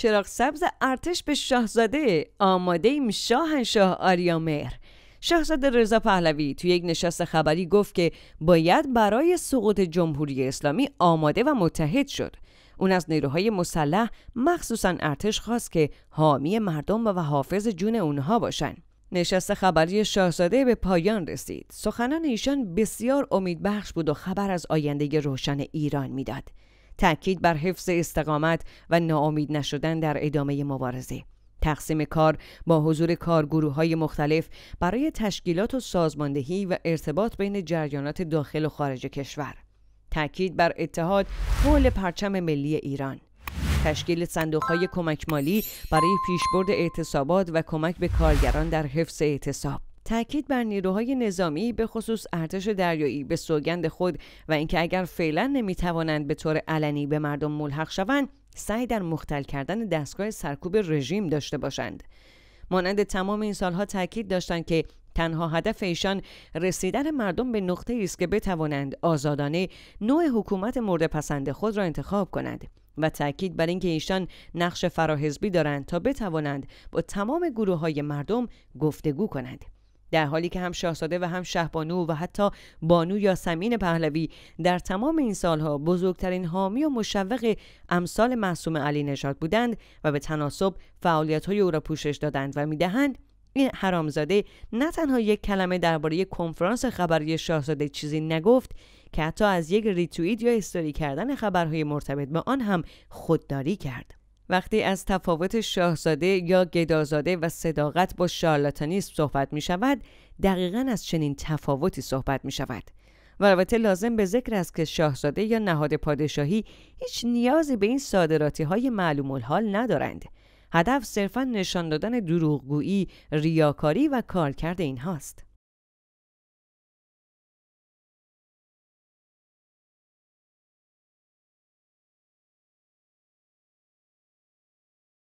چراغ سبز ارتش به شاهزاده آماده ایم شاهنشاه آریامهر شاهزاده رضا پهلوی توی یک نشست خبری گفت که باید برای سقوط جمهوری اسلامی آماده و متحد شد اون از نیروهای مسلح مخصوصا ارتش خواست که حامی مردم و حافظ جون اونها باشن نشست خبری شاهزاده به پایان رسید سخنان ایشان بسیار امیدبخش بود و خبر از آینده روشن ایران میداد تاکید بر حفظ استقامت و ناامید نشدن در ادامه مبارزه تقسیم کار با حضور کارگروه های مختلف برای تشکیلات و سازماندهی و ارتباط بین جریانات داخل و خارج کشور تاکید بر اتحاد حول پرچم ملی ایران تشکیل صندوقهای کمک مالی برای پیشبرد اعتصابات و کمک به کارگران در حفظ اعتصاب تاکید بر نیروهای نظامی به خصوص ارتش دریایی به سوگند خود و اینکه اگر فعلا نمیتوانند به طور علنی به مردم ملحق شوند سعی در مختل کردن دستگاه سرکوب رژیم داشته باشند مانند تمام این سالها تاکید داشتند که تنها هدف ایشان رسیدن مردم به نقطه است که بتوانند آزادانه نوع حکومت مورد پسند خود را انتخاب کنند و تاکید بر اینکه ایشان نقش فراحزبی دارند تا بتوانند با تمام گروه های مردم گفتگو کنند در حالی که هم شاهزاده و هم شهبانو و حتی بانو یا سمین پهلوی در تمام این سالها بزرگترین حامی و مشوق امثال محسوم علی نژاد بودند و به تناسب فعالیت های او را پوشش دادند و میدهند این حرامزاده نه تنها یک کلمه درباره کنفرانس خبری شاهزاده چیزی نگفت که حتی از یک ریتویت یا استوری کردن خبرهای مرتبط به آن هم خودداری کرد وقتی از تفاوت شاهزاده یا گدازاده و صداقت با شارلاتانیسم صحبت می شود دقیقا از چنین تفاوتی صحبت می شود و البته لازم به ذکر است که شاهزاده یا نهاد پادشاهی هیچ نیازی به این صادراتی های معلوم الحال ندارند هدف صرفا نشان دادن دروغگویی ریاکاری و کارکرد اینهاست